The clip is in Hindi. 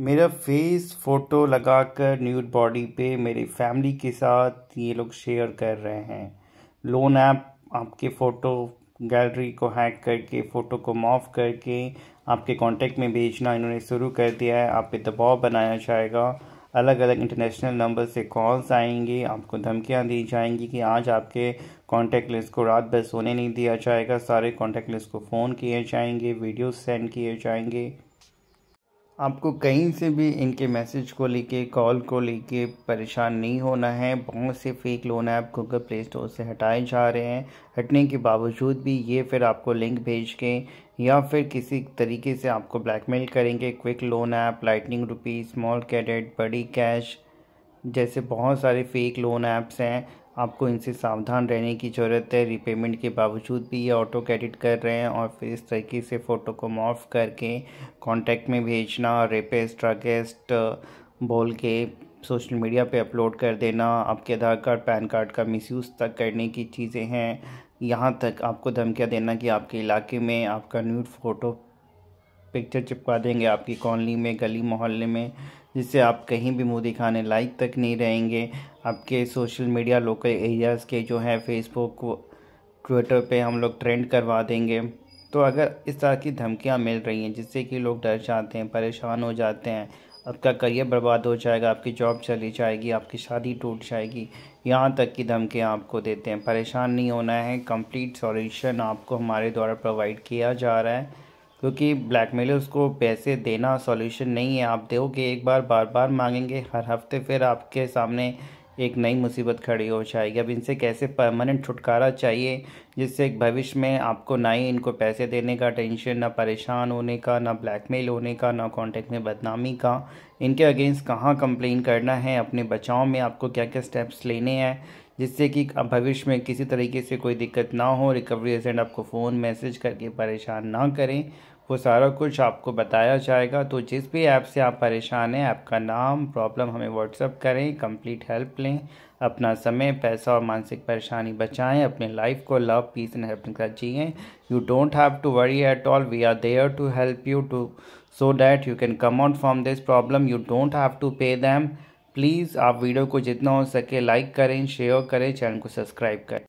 मेरा फेस फ़ोटो लगाकर न्यूड बॉडी पे मेरी फैमिली के साथ ये लोग शेयर कर रहे हैं लोन ऐप आपके फ़ोटो गैलरी को हैक करके फ़ोटो को मॉफ करके आपके कांटेक्ट में भेजना इन्होंने शुरू कर दिया है आप पे दबाव बनाया जाएगा अलग अलग इंटरनेशनल नंबर से कॉल्स आएंगे आपको धमकियां दी जाएंगी कि आज आपके कॉन्टेक्ट लिस्ट को रात भर सोने नहीं दिया जाएगा सारे कॉन्टेक्ट लिस्ट को फ़ोन किए जाएंगे वीडियो सेंड किए जाएंगे आपको कहीं से भी इनके मैसेज को लेके कॉल को लेके परेशान नहीं होना है बहुत से fake loan app Google play store से हटाए जा रहे हैं हटने के बावजूद भी ये फिर आपको लिंक भेज के या फिर किसी तरीके से आपको ब्लैकमेल करेंगे quick loan app lightning rupee small credit buddy cash जैसे बहुत सारे फेक लोन ऐप्स हैं आपको इनसे सावधान रहने की ज़रूरत है रिपेमेंट के बावजूद भी ये ऑटो क्रेडिट कर रहे हैं और फिर इस तरीके से फ़ोटो को मॉफ करके कॉन्टैक्ट में भेजना रेपेस्ट ड्रगेस्ट बोल के सोशल मीडिया पे अपलोड कर देना आपके आधार कार्ड पैन कार्ड का मिसयूज़ तक करने की चीज़ें हैं यहाँ तक आपको धमकियाँ देना कि आपके इलाके में आपका न्यूड फ़ोटो पिक्चर चिपका देंगे आपकी कॉलोनी में गली मोहल्ले में जिससे आप कहीं भी मुंह दिखाने लाइक तक नहीं रहेंगे आपके सोशल मीडिया लोकल एरियाज़ के जो है फेसबुक ट्विटर पे हम लोग ट्रेंड करवा देंगे तो अगर इस तरह की धमकियाँ मिल रही हैं जिससे कि लोग डर जाते हैं परेशान हो जाते हैं आपका करियर बर्बाद हो जाएगा आपकी जॉब चली जाएगी आपकी शादी टूट जाएगी यहाँ तक की धमकियाँ आपको देते हैं परेशान नहीं होना है कंप्लीट सॉल्यूशन आपको हमारे द्वारा प्रोवाइड किया जा रहा है क्योंकि ब्लैकमेलर्स को पैसे देना सॉल्यूशन नहीं है आप दोगे एक बार बार बार मांगेंगे हर हफ्ते फिर आपके सामने एक नई मुसीबत खड़ी हो जाएगी अब इनसे कैसे परमानेंट छुटकारा चाहिए जिससे भविष्य में आपको ना ही इनको पैसे देने का टेंशन ना परेशान होने का ना ब्लैकमेल होने का ना कांटेक्ट में बदनामी का इनके अगेंस्ट कहाँ कंप्लेन करना है अपने बचाव में आपको क्या क्या स्टेप्स लेने हैं जिससे कि भविष्य में किसी तरीके से कोई दिक्कत ना हो रिकवरी एजेंट आपको फ़ोन मैसेज करके परेशान ना करें वो सारा कुछ आपको बताया जाएगा तो जिस भी ऐप से आप परेशान हैं आपका नाम प्रॉब्लम हमें व्हाट्सअप करें कंप्लीट हेल्प लें अपना समय पैसा और मानसिक परेशानी बचाएं अपने लाइफ को लव पीस एंड हेल्प के साथ you don't have to worry at all we are there to help you to so that you can come out from this problem you don't have to pay them please आप वीडियो को जितना हो सके लाइक करें शेयर करें चैनल को सब्सक्राइब करें